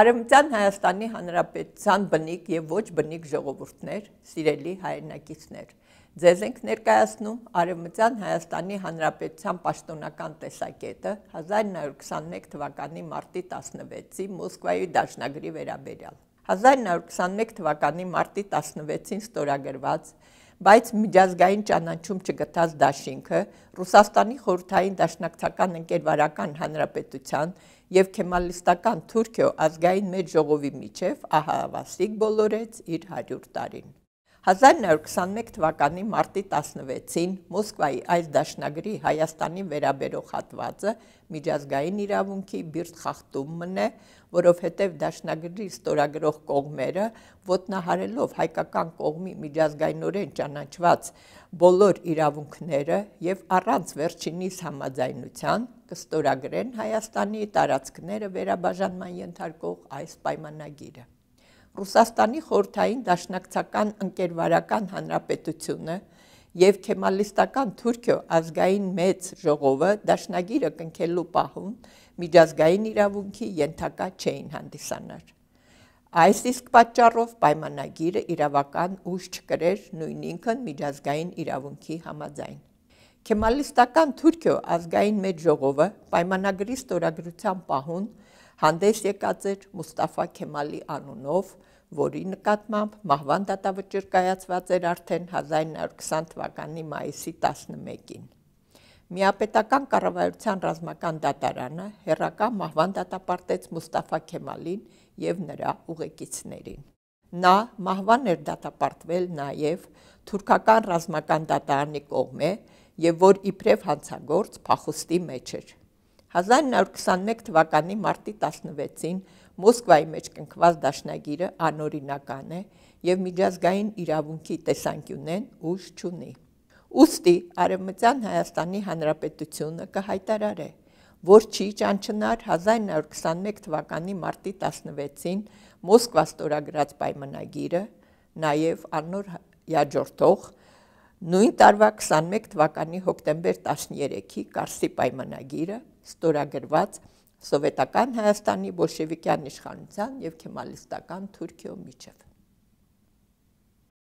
Արևմտյան Հայաստանի Հանրապետության բնիկ եւ ոչ բնիկ ժողովուրդներ, սիրելի հայրենակիցներ։ Ձեզ ենք ներկայացնում Արևմտյան Հայաստանի Հանրապետության պաշտոնական տեսակետը 1921 թվականի մարտի 16-ի Մոսկվայի դաշնագրի վերաբերյալ։ 1921 թվականի մարտի 16-ին ստորագրված բայց միջազգային ճանաչում չգտած դաշինքը Ռուսաստանի խորհրդային դաշնակցական ընկերվարական հանրապետության եւ քեմալիստական Թուրքիո ազգային մեծ ժողովի միջև ահա ավասիկ բոլորեց իր 100 տարին։ 1921 թվականի մարտի 16-ին Մոսկվայի այս դաշնագրի Հայաստանի վերաբերող հատվածը միջազգային իրավունքի բիրտ խախտումն է, որովհետև դաշնագրի ստորագրող կողմերը ոտնահարելով հայկական կողմի միջազգայինորեն ճանաչված բոլոր իրավունքները եւ առանց վերջինիս համաձայնության կստորագրեն Հայաստանի տարածքները վերաբաժանման ենթարկող այս պայմանագիրը։ Ռուսաստանի խորթային դաշնակցական ընկերվարական հանրապետությունը եւ քեմալիստական Թուրքիո ազգային մեծ ժողովը դաշնագիրը կնքելու պահում միջազգային իրավունքի ենթակա չէին հանդիսանար։ Այս իսկ պատճառով պայմանագիրը իրավական ուժ չկրեր նույն ինքն միջազգային իրավունքի համաձայն։ Քեմալիստական Թուրքիո ազգային մեծ ժողովը պայմանագրի ստորագրության պահուն հանդես եկած էր Մուստաֆա Քեմալի անունով, որի նկատմամբ մահվան դատավճիռ կայացված էր արդեն 1920 թվականի մայիսի 11-ին։ Միապետական կառավարության ռազմական դատարանը հերակա մահվան դատապարտեց Մուստաֆա Քեմալին եւ նրա ուղեկիցներին։ Նա մահվան էր դատապարտվել նաեւ թուրքական ռազմական դատարանի կողմէ եւ որ իբրև հանցագործ փախուստի մեջ էր 1921 թվականի մարտի 16-ին Մոսկվայի մեջ կնքված դաշնագիրը անօրինական է եւ միջազգային իրավունքի տեսանկյունեն ուժ չունի։ Ոստի Արևմտյան Հայաստանի Հանրապետությունը կհայտարարե, որ չի ճանչնար 1921 թվականի մարտի 16-ին Մոսկվա ստորագրած պայմանագիրը, նաեւ անոր յաջորդող 1921 Նույն տարվա 21 թվականի հոկտեմբեր 13-ի Կարսի պայմանագիրը ստորագրված սովետական Հայաստանի բոլշևիկյան իշխանության եւ քեմալիստական Թուրքիո միջև։